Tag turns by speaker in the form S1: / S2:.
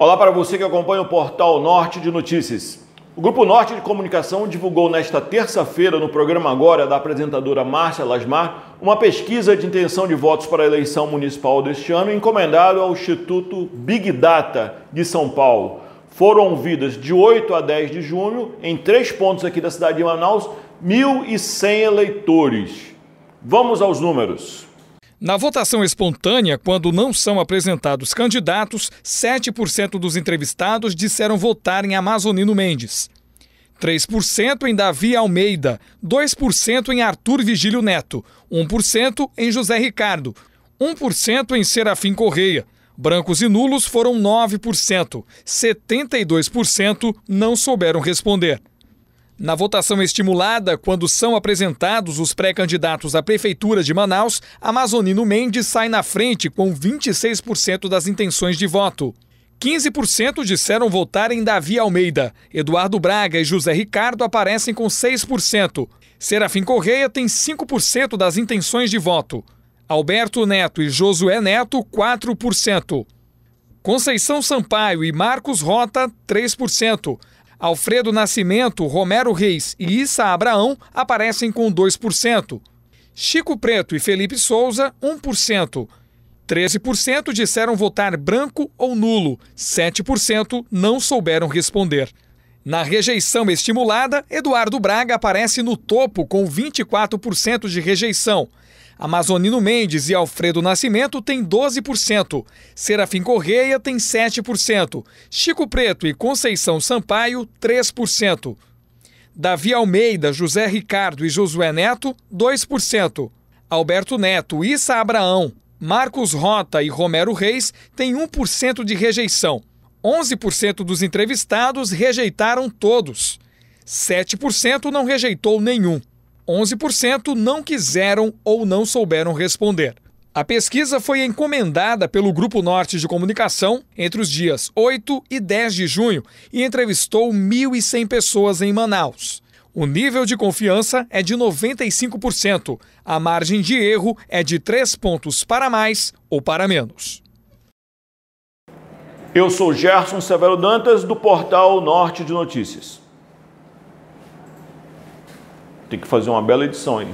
S1: Olá para você que acompanha o portal Norte de Notícias. O Grupo Norte de Comunicação divulgou nesta terça-feira, no programa Agora, da apresentadora Márcia Lasmar, uma pesquisa de intenção de votos para a eleição municipal deste ano, encomendado ao Instituto Big Data de São Paulo. Foram ouvidas de 8 a 10 de junho, em três pontos aqui da cidade de Manaus, 1.100 eleitores. Vamos aos números.
S2: Na votação espontânea, quando não são apresentados candidatos, 7% dos entrevistados disseram votar em Amazonino Mendes. 3% em Davi Almeida, 2% em Arthur Vigílio Neto, 1% em José Ricardo, 1% em Serafim Correia. Brancos e nulos foram 9%. 72% não souberam responder. Na votação estimulada, quando são apresentados os pré-candidatos à Prefeitura de Manaus, Amazonino Mendes sai na frente com 26% das intenções de voto. 15% disseram votar em Davi Almeida. Eduardo Braga e José Ricardo aparecem com 6%. Serafim Correia tem 5% das intenções de voto. Alberto Neto e Josué Neto, 4%. Conceição Sampaio e Marcos Rota, 3%. Alfredo Nascimento, Romero Reis e Issa Abraão aparecem com 2%. Chico Preto e Felipe Souza, 1%. 13% disseram votar branco ou nulo, 7% não souberam responder. Na rejeição estimulada, Eduardo Braga aparece no topo com 24% de rejeição. Amazonino Mendes e Alfredo Nascimento têm 12%, Serafim Correia tem 7%, Chico Preto e Conceição Sampaio, 3%. Davi Almeida, José Ricardo e Josué Neto, 2%. Alberto Neto, Issa Abraão, Marcos Rota e Romero Reis têm 1% de rejeição. 11% dos entrevistados rejeitaram todos. 7% não rejeitou nenhum. 11% não quiseram ou não souberam responder. A pesquisa foi encomendada pelo Grupo Norte de Comunicação entre os dias 8 e 10 de junho e entrevistou 1.100 pessoas em Manaus. O nível de confiança é de 95%. A margem de erro é de 3 pontos para mais ou para menos.
S1: Eu sou Gerson Severo Dantas, do portal Norte de Notícias. Tem que fazer uma bela edição